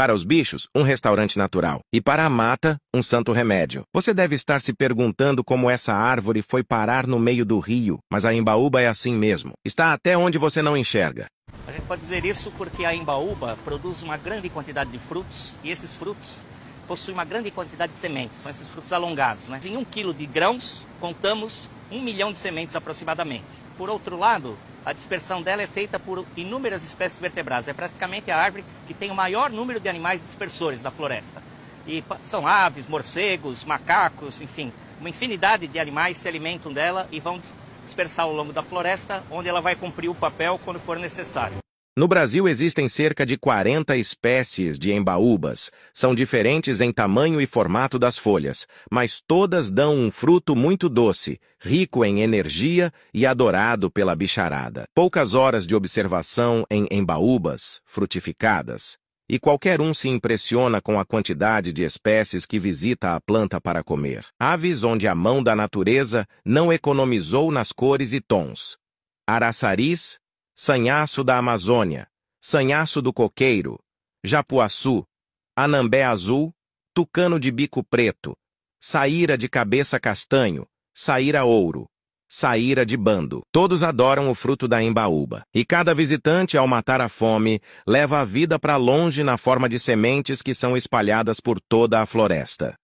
Para os bichos, um restaurante natural. E para a mata, um santo remédio. Você deve estar se perguntando como essa árvore foi parar no meio do rio, mas a Embaúba é assim mesmo. Está até onde você não enxerga. A gente pode dizer isso porque a Embaúba produz uma grande quantidade de frutos e esses frutos possuem uma grande quantidade de sementes. São esses frutos alongados. Né? Em um quilo de grãos, contamos um milhão de sementes aproximadamente. Por outro lado, a dispersão dela é feita por inúmeras espécies vertebradas. É praticamente a árvore que tem o maior número de animais dispersores da floresta. E são aves, morcegos, macacos, enfim, uma infinidade de animais se alimentam dela e vão dispersar ao longo da floresta, onde ela vai cumprir o papel quando for necessário. No Brasil existem cerca de 40 espécies de embaúbas. São diferentes em tamanho e formato das folhas, mas todas dão um fruto muito doce, rico em energia e adorado pela bicharada. Poucas horas de observação em embaúbas frutificadas, e qualquer um se impressiona com a quantidade de espécies que visita a planta para comer. Aves onde a mão da natureza não economizou nas cores e tons. Araçaris, Sanhaço da Amazônia, Sanhaço do Coqueiro, Japuaçu, Anambé Azul, Tucano de Bico Preto, Saíra de Cabeça Castanho, Saíra Ouro, Saíra de Bando. Todos adoram o fruto da embaúba. E cada visitante, ao matar a fome, leva a vida para longe na forma de sementes que são espalhadas por toda a floresta.